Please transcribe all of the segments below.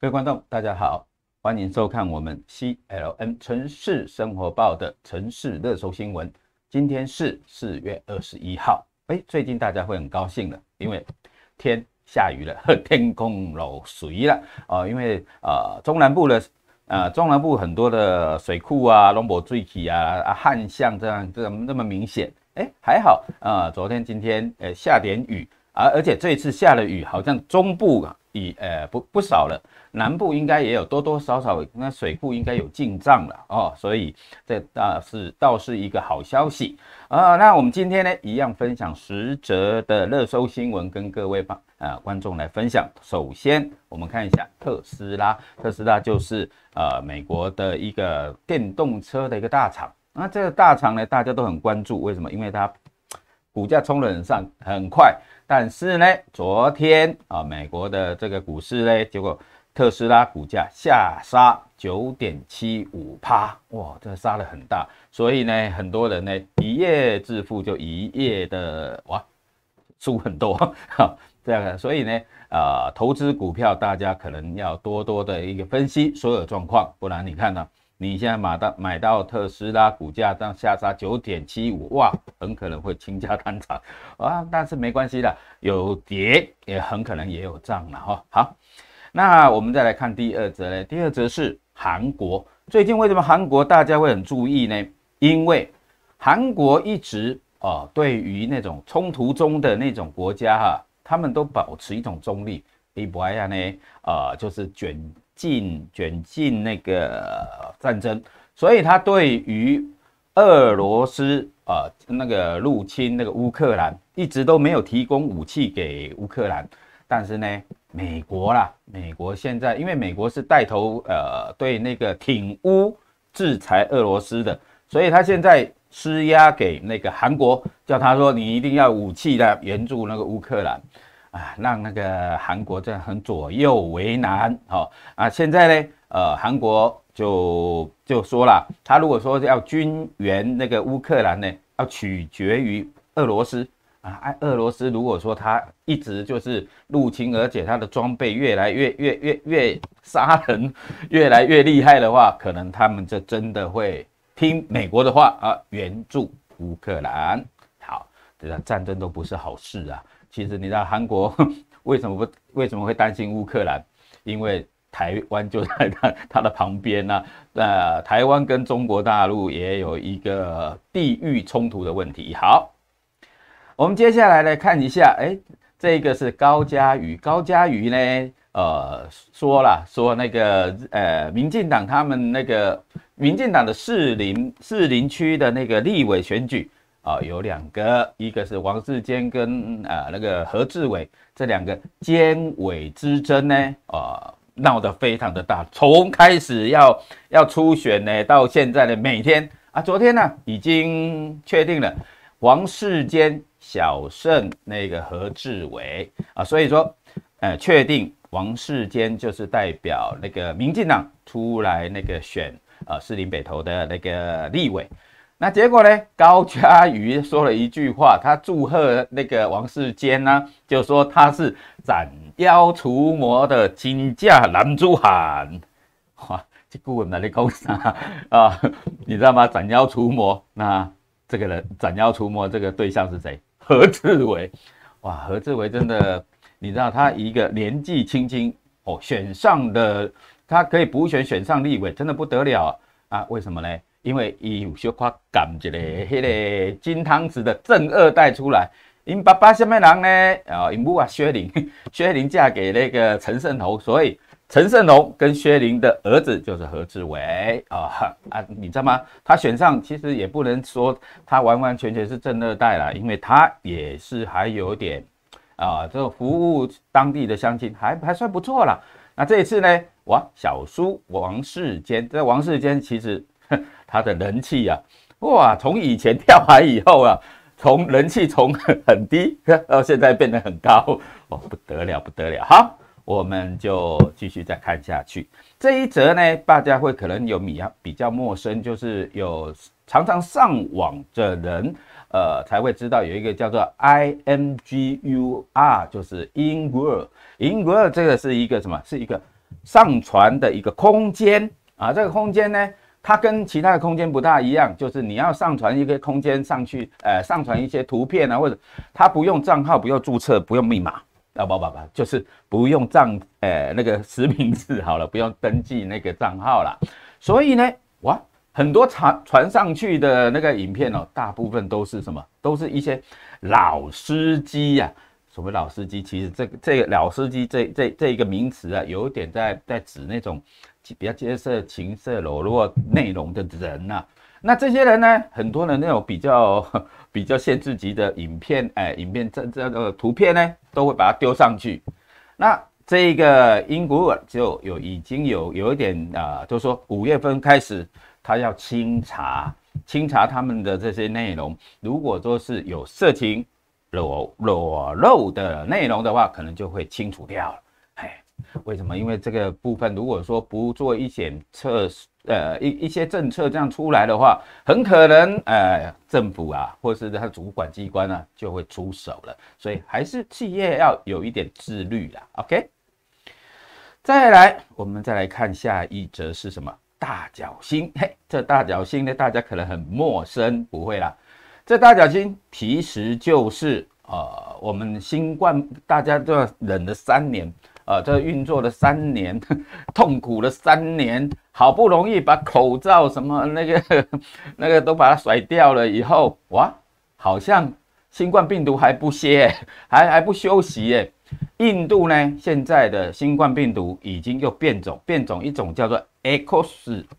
各位观众，大家好，欢迎收看我们 c l n 城市生活报的城市热搜新闻。今天是四月二十一号，哎，最近大家会很高兴的，因为天下雨了，天空漏水了啊，因为啊，中南部的呃，中南部很多的水库啊、龙博坠体啊、旱象这样，这那么明显，哎，还好啊，昨天、今天呃下点雨。而而且这一次下了雨好像中部已呃不不少了，南部应该也有多多少少，那水库应该有进账了哦，所以这倒是倒是一个好消息啊。那我们今天呢，一样分享十则的热搜新闻，跟各位吧。啊观众来分享。首先，我们看一下特斯拉，特斯拉就是呃美国的一个电动车的一个大厂，那这个大厂呢，大家都很关注，为什么？因为它股价冲得很上，很快。但是呢，昨天啊，美国的这个股市呢，结果特斯拉股价下杀九点七五趴，哇，这杀了很大，所以呢，很多人呢一夜致富就一夜的哇输很多，哈，这样，所以呢，啊，投资股票大家可能要多多的一个分析所有状况，不然你看呢。你现在买到买到特斯拉股价当下杀九点七五，哇，很可能会倾家荡产啊！但是没关系的，有跌也很可能也有涨了哈。好，那我们再来看第二则呢？第二则是韩国，最近为什么韩国大家会很注意呢？因为韩国一直啊，对于那种冲突中的那种国家哈，他们都保持一种中立，也不爱呢，呃，就是卷。进卷进那个战争，所以他对于俄罗斯啊那个入侵那个乌克兰，一直都没有提供武器给乌克兰。但是呢，美国啦，美国现在因为美国是带头呃对那个挺乌制裁俄罗斯的，所以他现在施压给那个韩国，叫他说你一定要武器来援助那个乌克兰。啊，让那个韩国这很左右为难哦。啊，现在呢，呃，韩国就就说了，他如果说要军援那个乌克兰呢，要取决于俄罗斯啊。哎，俄罗斯如果说他一直就是入侵，而且他的装备越来越越越越杀人越来越厉害的话，可能他们就真的会听美国的话啊，援助乌克兰。好，这个战争都不是好事啊。其实你知道韩国 为什么不为什么会担心乌克兰？因为台湾就在它它 的旁边呢。呃，台湾跟中国大陆也有一个地域冲突的问题。好，我们接下来来看一下，哎，这个是高嘉瑜，高嘉瑜呢，呃，说了说那个呃，民进党他们那个民进党的士林士林区的那个立委选举。啊，有两个，一个是王世坚跟啊那个何志伟这两个监委之争呢，啊闹得非常的大，从开始要要初选呢，到现在的每天啊，昨天呢已经确定了王世坚小胜那个何志伟啊，所以说，呃，确定王世坚就是代表那个民进党出来那个选呃士林北投的那个立委。那结果呢？高嘉瑜说了一句话，他祝贺那个王世坚呢，就说他是斩妖除魔的金甲男主汉。哇，这顾问哪里够上啊？你知道吗？斩妖除魔，那这个人斩妖除魔这个对象是谁？何志伟。哇，何志伟真的，你知道他一个年纪轻轻哦，选上的，他可以补选选上立委，真的不得了啊？为什么呢？因为伊有小可感一个迄个金汤匙的正二代出来，因爸爸什么人呢？哦，因母啊，薛玲，薛玲嫁给那个陈胜龙，所以陈胜龙跟薛玲的儿子就是何志伟啊啊，你知道吗？他选上其实也不能说他完完全全是正二代了，因为他也是还有点啊，这服务当地的乡亲还还算不错啦。那这一次呢，王小叔王世坚，这王世坚其实。他的人气呀，哇！从以前跳海以后啊，从人气从很低 到现在变得很高，哦，不得了，不得了！好，我们就继续再看下去。这一则呢，大家会可能有比较陌生，就是有常常上网的人，呃，才会知道有一个叫做 i M g u r，就是 i n g u r i n g u r 这个是一个什么？是一个上传的一个空间啊，这个空间呢？它跟其他的空间不大一样，就是你要上传一个空间上去，呃，上传一些图片啊，或者它不用账号，不用注册，不用密码，啊不不不，就是不用账，呃，那个实名制好了，不用登记那个账号了。所以呢，哇，很多传传上去的那个影片哦，大部分都是什么，都是一些老司机呀。所谓老司机，其实这个这个老司机这这这一个名词啊，有点在在指那种。比较接受情色裸露内容的人呐，那这些人呢，很多的那种比较 比较限制级的影片，哎，影片这这个图片呢，都会把它丢上去。那这个英国尔就有已经有有一点啊，就说五月份开始，他要清查清查他们的这些内容，如果说是有色情裸裸露的内容的话，可能就会清除掉了。为什么？因为这个部分，如果说不做一检测，呃，一一些政策这样出来的话，很可能，呃，政府啊，或者是他主管机关呢，就会出手了。所以还是企业要有一点自律啦。OK，再来，我们再来看下一则是什么？大脚星，嘿，这大脚星呢，大家可能很陌生，不会啦。这大脚星其实就是呃，我们新冠大家都要忍了三年。啊，这运作了三年，痛苦了三年，好不容易把口罩什么那个 那个都把它甩掉了以后，哇，好像新冠病毒还不歇，还还不休息耶！印度呢，现在的新冠病毒已经又变种变种，一种叫做 X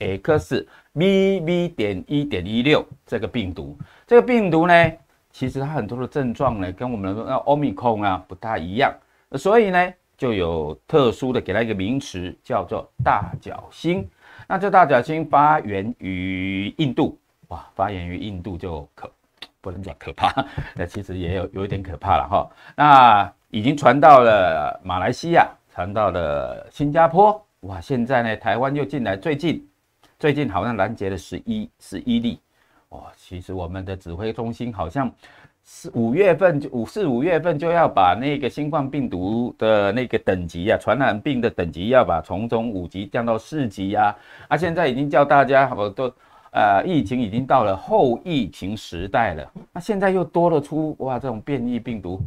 X B B 点一点一六这个病毒，这个病毒呢，其实它很多的症状呢，跟我们的欧米康啊不大一样，所以呢。就有特殊的给他一个名词，叫做大角星。那这大角星发源于印度，哇，发源于印度就可不能讲可怕，那其实也有有一点可怕了哈。那已经传到了马来西亚，传到了新加坡，哇，现在呢台湾又进来，最近最近好像拦截了十一十一例，哇，其实我们的指挥中心好像。四五月份就五四五月份就要把那个新冠病毒的那个等级啊，传染病的等级要把从中五级降到四级呀。啊，现在已经叫大家好多，呃，疫情已经到了后疫情时代了。那现在又多了出哇这种变异病毒，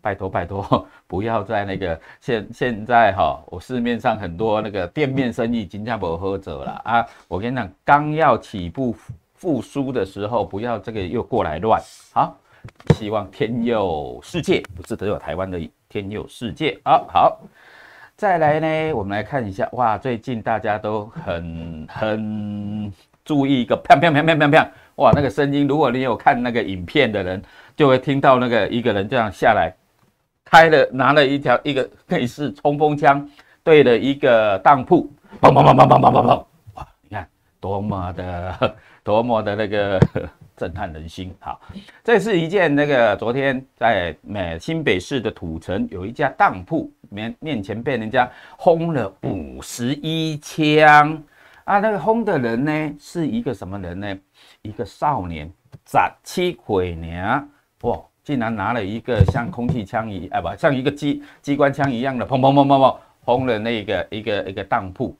拜托拜托，不要在那个现现在哈，我市面上很多那个店面生意即将饱喝走了啊。我跟你讲，刚要起步复苏的时候，不要这个又过来乱好。希望天佑世界，不是只有台湾的天佑世界啊，好，再来呢，我们来看一下哇，最近大家都很很注意一个，砰砰砰砰砰砰，哇，那个声音，如果你有看那个影片的人，就会听到那个一个人这样下来，开了拿了一条一个类似冲锋枪，对着一个当铺，砰砰砰砰砰砰砰砰，哇，你看多么的多么的那个。震撼人心哈！这是一件那个昨天在美新北市的土城有一家当铺面面前被人家轰了五十一枪啊！那个轰的人呢是一个什么人呢？一个少年斩七毁娘哇！竟然拿了一个像空气枪一啊不，像一个机机关枪一样的砰砰砰砰砰轰了那个一个一个当铺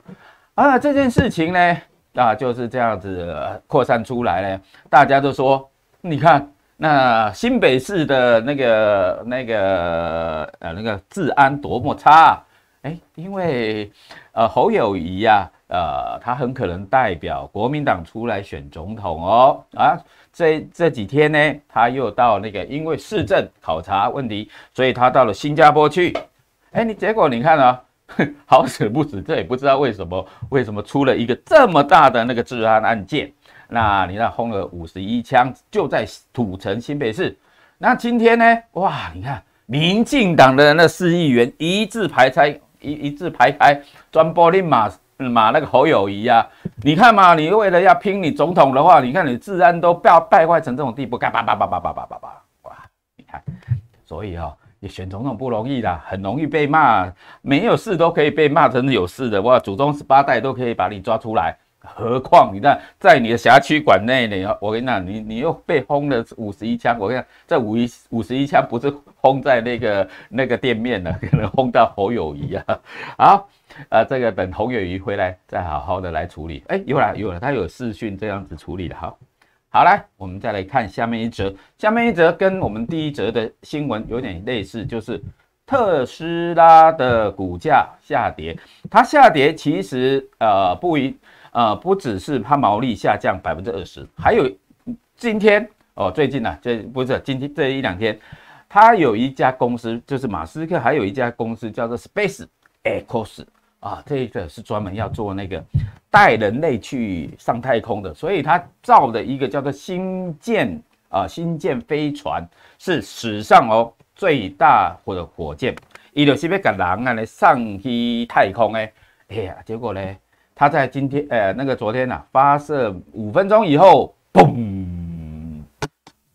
啊！这件事情呢？那就是这样子扩散出来呢。大家都说，你看那新北市的那个那个呃那个治安多么差，哎，因为呃侯友谊呀，呃他很可能代表国民党出来选总统哦，啊这这几天呢他又到那个因为市政考察问题，所以他到了新加坡去，哎你结果你看啊。好死不死，这也不知道为什么，为什么出了一个这么大的那个治安案件？那你那轰了五十一枪，就在土城新北市。那今天呢？哇，你看民进党的那四亿元一字排开，一一字排开，专播璃马马那个侯友谊啊！你看嘛，你为了要拼你总统的话，你看你治安都败败坏成这种地步，嘎巴巴巴巴巴巴巴巴哇！你看，所以啊。你选总统不容易啦，很容易被骂，没有事都可以被骂成有事的哇！祖宗十八代都可以把你抓出来，何况你那在你的辖区管内呢？我跟你讲，你你又被封了五十一枪，我跟你讲，这五一五十一枪不是封在那个那个店面的，可能封到侯友谊啊！好，呃，这个等侯友谊回来再好好的来处理。哎，有了有了，他有视讯这样子处理的好。好，来，我们再来看下面一则。下面一则跟我们第一则的新闻有点类似，就是特斯拉的股价下跌。它下跌其实呃不一呃不只是它毛利下降百分之二十，还有今天哦最近呢，这不是今天这一两天，它有一家公司就是马斯克，还有一家公司叫做 SpaceX 啊，这一个是专门要做那个。带人类去上太空的，所以他造的一个叫做“星舰”啊，星舰飞船是史上哦最大火火箭，伊就是要赶人啊来上去太空哎，哎呀，结果呢，他在今天呃那个昨天啊发射五分钟以后，嘣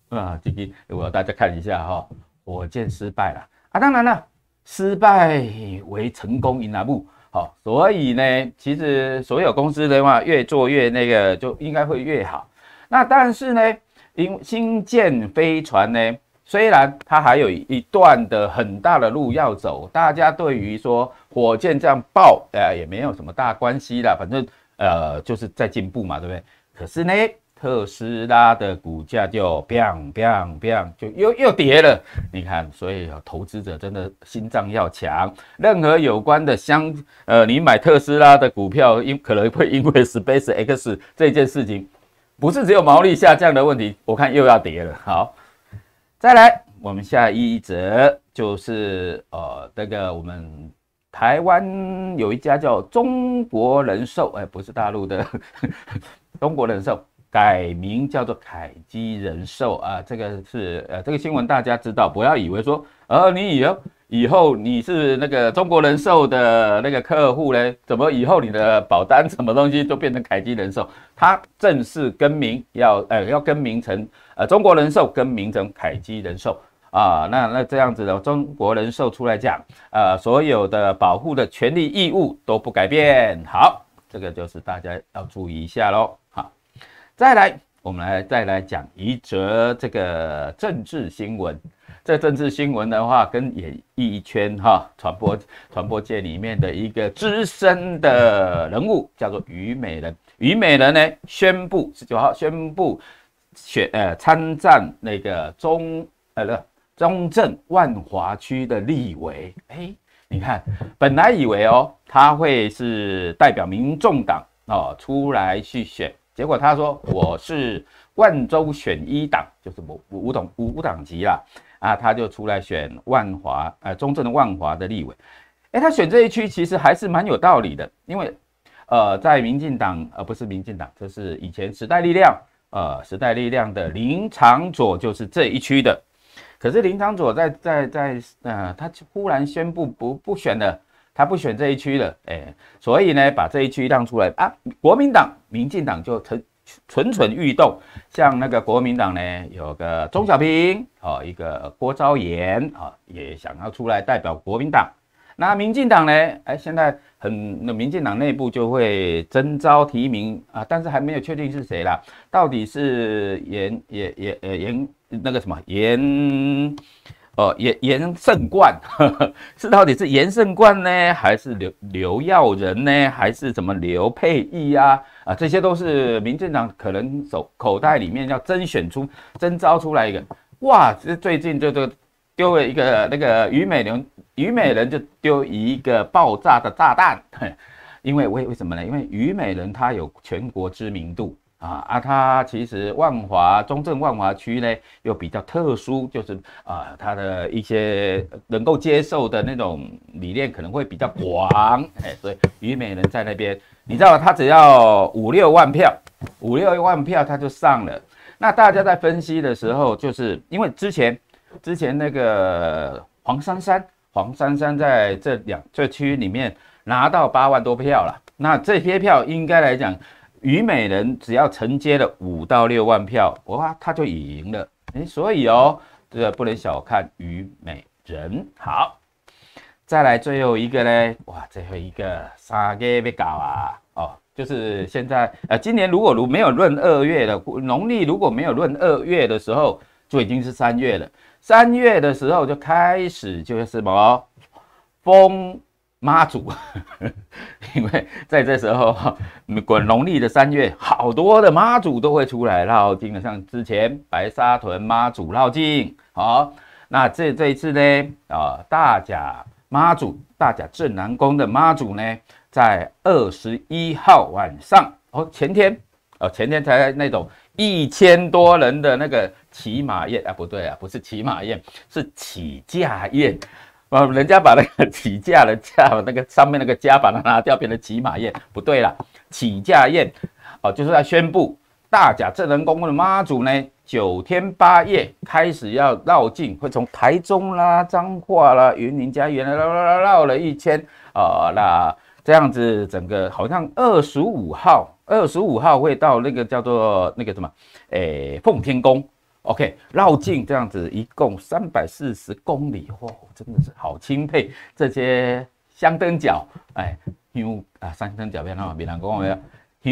啊，这个我大家看一下哈，火箭失败了啊，当然了，失败为成功引不？所以呢，其实所有公司的话，越做越那个，就应该会越好。那但是呢，因新建飞船呢，虽然它还有一段的很大的路要走，大家对于说火箭这样爆，呃，也没有什么大关系啦，反正呃就是在进步嘛，对不对？可是呢。特斯拉的股价就砰砰砰，就又又跌了。你看，所以投资者真的心脏要强。任何有关的相，呃，你买特斯拉的股票，因可能会因为 Space X 这件事情，不是只有毛利下降的问题，我看又要跌了。好，再来，我们下一则就是，呃，那个我们台湾有一家叫中国人寿，哎，不是大陆的 中国人寿。改名叫做凯基人寿啊，这个是呃，这个新闻大家知道，不要以为说呃，你以后以后你是那个中国人寿的那个客户呢，怎么以后你的保单什么东西都变成凯基人寿？它正式更名，要呃要更名成呃中国人寿，更名成凯基人寿啊。那那这样子的中国人寿出来讲啊，所有的保护的权利义务都不改变。好，这个就是大家要注意一下喽。再来，我们来再来讲一则这个政治新闻。这政治新闻的话，跟演艺圈哈，传播传播界里面的一个资深的人物叫做虞美人。虞美人呢，宣布十九号宣布选呃参战那个中呃不，中正万华区的立委。哎，你看，本来以为哦，他会是代表民众党哦出来去选。结果他说我是万州选一党，就是五五五统五五党籍啦，啊，他就出来选万华，呃，中正的万华的立委，哎，他选这一区其实还是蛮有道理的，因为呃，在民进党，呃，不是民进党，这是以前时代力量，呃，时代力量的林长佐就是这一区的，可是林长佐在在在，呃，他忽然宣布不不选了。他不选这一区了，哎，所以呢，把这一区让出来啊。国民党、民进党就蠢蠢蠢欲动。像那个国民党呢，有个钟小平哦，一个郭昭言啊，也想要出来代表国民党。那民进党呢，哎，现在很，那民进党内部就会征招提名啊，但是还没有确定是谁啦。到底是严、严、严、呃严那个什么严？哦，严严胜冠，是到底是严胜冠呢，还是刘刘耀仁呢，还是什么刘佩益啊？啊，这些都是民进党可能手口袋里面要甄选出、征招出来一个。哇，这最近就就丢了一个那个虞美人，虞美人就丢一个爆炸的炸弹。因为为为什么呢？因为虞美人她有全国知名度。啊啊，他其实万华中正万华区呢又比较特殊，就是啊，他的一些能够接受的那种理念可能会比较广，哎，所以虞美人在那边，你知道他只要五六万票，五六万票他就上了。那大家在分析的时候，就是因为之前之前那个黄珊珊，黄珊珊在这两这区里面拿到八万多票了，那这些票应该来讲。虞美人只要承接了五到六万票，哇，他就已赢了。哎，所以哦，这个不能小看虞美人。好，再来最后一个呢，哇，最后一个啥嘢要搞啊？哦，就是现在，呃，今年如果如没有闰二月的农历，如果没有闰二月的时候，就已经是三月了。三月的时候就开始就是什么风。妈祖，因为在这时候，过农历的三月，好多的妈祖都会出来绕境。像之前白沙屯妈祖绕境，好，那这这一次呢，啊，大甲妈祖，大甲镇南宫的妈祖呢，在二十一号晚上，哦，前天，哦，前天才那种一千多人的那个骑马宴啊，不对啊，不是骑马宴，是起驾宴。啊，人家把那个起驾，的家那个上面那个加把，拿掉变成骑马宴，不对啦，起驾宴，哦，就是在宣布大甲镇能公公的妈祖呢，九天八夜开始要绕境，会从台中啦、彰化啦、云林家园啦绕绕绕了一圈，啊，那这样子整个好像二十五号，二十五号会到那个叫做那个什么，诶，奉天宫。OK，绕境这样子一共三百四十公里哦，真的是好钦佩这些香灯脚，哎，香啊，香灯脚边啊，闽南歌没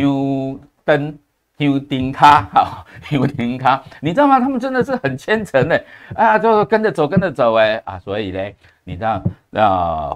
有香灯香灯卡，好香灯卡，你知道吗？他们真的是很虔诚的啊，就跟着走，跟着走，哎啊，所以咧，你知道啊，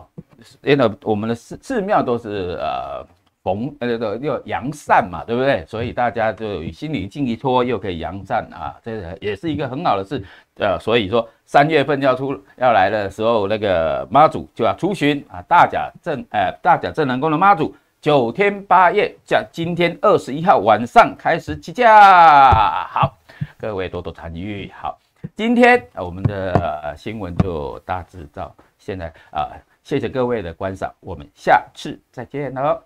因为我们的寺寺庙都是呃。红呃的又扬善嘛，对不对？所以大家就心理净一脱，又可以扬善啊，这也是一个很好的事。呃，所以说三月份要出要来的时候，那个妈祖就要出巡啊，大甲镇呃大甲镇南宫的妈祖九天八夜，叫今天二十一号晚上开始起驾，好，各位多多参与。好，今天我们的新闻就大致到现在啊，谢谢各位的观赏，我们下次再见喽。